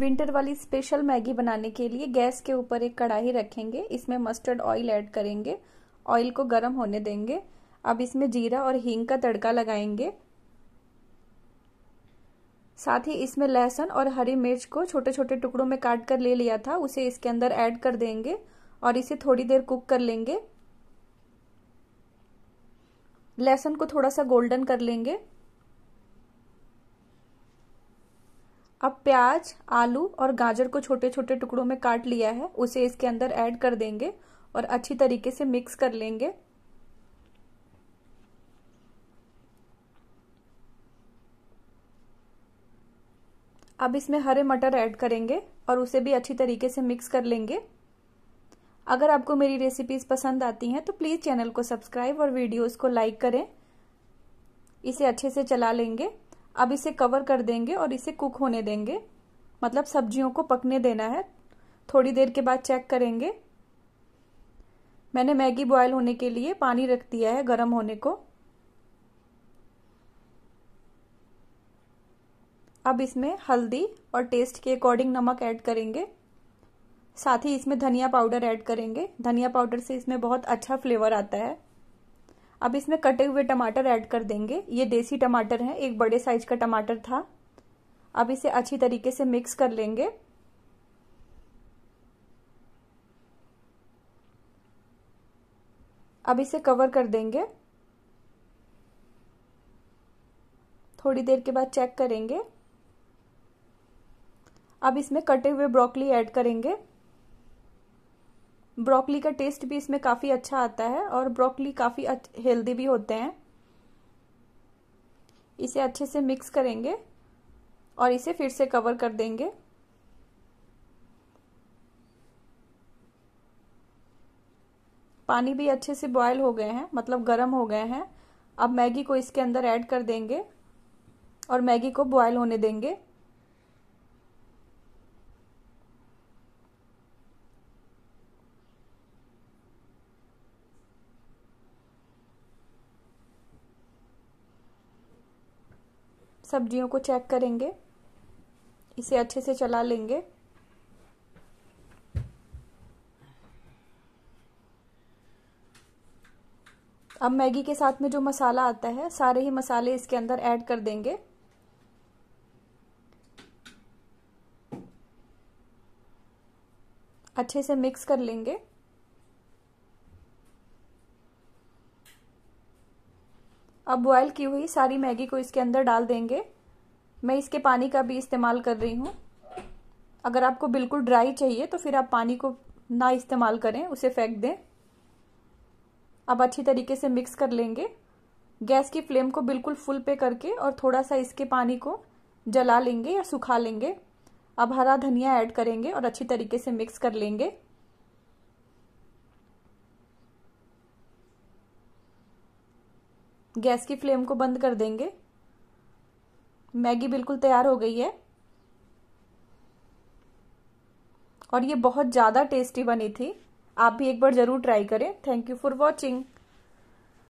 winter वाली special Maggi बनाने के लिए गैस के ऊपर एक कढ़ाई रखेंगे इसमें मस्टर्ड ऑयल ऐड करेंगे ऑयल को गर्म होने देंगे अब इसमें जीरा और हींग का तड़का लगाएंगे साथ ही इसमें लहसुन और हरी मिर्च को छोटे छोटे टुकड़ों में काट कर ले लिया था उसे इसके अंदर ऐड कर देंगे और इसे थोड़ी देर कुक कर लेंगे लहसुन को थोड़ा सा गोल्डन कर लेंगे अब प्याज आलू और गाजर को छोटे छोटे टुकड़ों में काट लिया है उसे इसके अंदर ऐड कर देंगे और अच्छी तरीके से मिक्स कर लेंगे अब इसमें हरे मटर ऐड करेंगे और उसे भी अच्छी तरीके से मिक्स कर लेंगे अगर आपको मेरी रेसिपीज पसंद आती हैं तो प्लीज़ चैनल को सब्सक्राइब और वीडियोस को लाइक करें इसे अच्छे से चला लेंगे अब इसे कवर कर देंगे और इसे कुक होने देंगे मतलब सब्जियों को पकने देना है थोड़ी देर के बाद चेक करेंगे मैंने मैगी बॉयल होने के लिए पानी रख दिया है गर्म होने को अब इसमें हल्दी और टेस्ट के अकॉर्डिंग नमक ऐड करेंगे साथ ही इसमें धनिया पाउडर ऐड करेंगे धनिया पाउडर से इसमें बहुत अच्छा फ्लेवर आता है अब इसमें कटे हुए टमाटर ऐड कर देंगे ये देसी टमाटर है एक बड़े साइज का टमाटर था अब इसे अच्छी तरीके से मिक्स कर लेंगे अब इसे कवर कर देंगे थोड़ी देर के बाद चेक करेंगे अब इसमें कटे हुए ब्रोकली ऐड करेंगे ब्रोकली का टेस्ट भी इसमें काफ़ी अच्छा आता है और ब्रोकली काफ़ी हेल्दी भी होते हैं इसे अच्छे से मिक्स करेंगे और इसे फिर से कवर कर देंगे पानी भी अच्छे से बॉयल हो गए हैं मतलब गर्म हो गए हैं अब मैगी को इसके अंदर ऐड कर देंगे और मैगी को बॉयल होने देंगे सब्जियों को चेक करेंगे इसे अच्छे से चला लेंगे अब मैगी के साथ में जो मसाला आता है सारे ही मसाले इसके अंदर ऐड कर देंगे अच्छे से मिक्स कर लेंगे अब बॉयल की हुई सारी मैगी को इसके अंदर डाल देंगे मैं इसके पानी का भी इस्तेमाल कर रही हूँ अगर आपको बिल्कुल ड्राई चाहिए तो फिर आप पानी को ना इस्तेमाल करें उसे फेंक दें अब अच्छी तरीके से मिक्स कर लेंगे गैस की फ्लेम को बिल्कुल फुल पे करके और थोड़ा सा इसके पानी को जला लेंगे या सुखा लेंगे अब हरा धनिया ऐड करेंगे और अच्छी तरीके से मिक्स कर लेंगे गैस की फ्लेम को बंद कर देंगे मैगी बिल्कुल तैयार हो गई है और ये बहुत ज़्यादा टेस्टी बनी थी आप भी एक बार ज़रूर ट्राई करें थैंक यू फॉर वॉचिंग